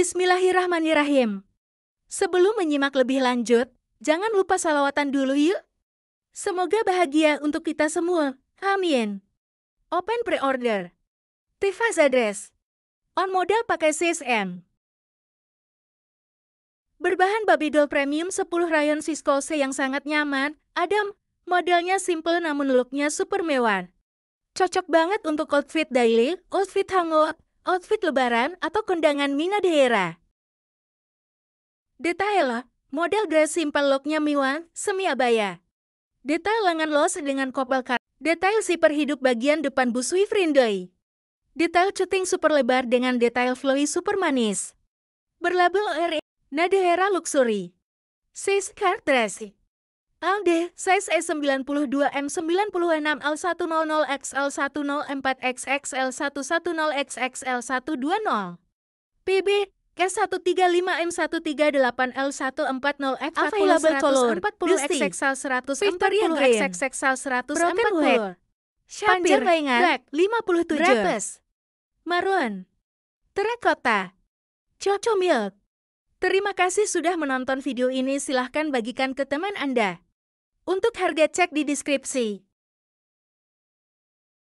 Bismillahirrahmanirrahim. Sebelum menyimak lebih lanjut, jangan lupa salawatan dulu yuk. Semoga bahagia untuk kita semua. Amin. Open pre-order. Tivas address. On model pakai CSM. Berbahan babi doll premium 10 rayon Cisco yang sangat nyaman, adem, modelnya simple namun looknya super mewah. Cocok banget untuk outfit daily, outfit hangout, outfit lebaran atau kondangan Mina Dehera. Detail, model dress simple looknya Miwan, semi abaya. Detail lengan los dengan kopel kar. Detail si perhidup bagian depan busui frindoi. Detail cutting super lebar dengan detail flowy super manis. Berlabel RE, Nadehera Luxury. Sis Card Dress. Alde, size e 92 m L 100 xl 104 xxl 110 xxl 120 PB K135M138L140X Available color 140XXL140XXL140 Broken wood Shapir Black 57 Drapes Maroon Terakota Milk. Terima kasih sudah menonton video ini silahkan bagikan ke teman Anda. Untuk harga cek di deskripsi.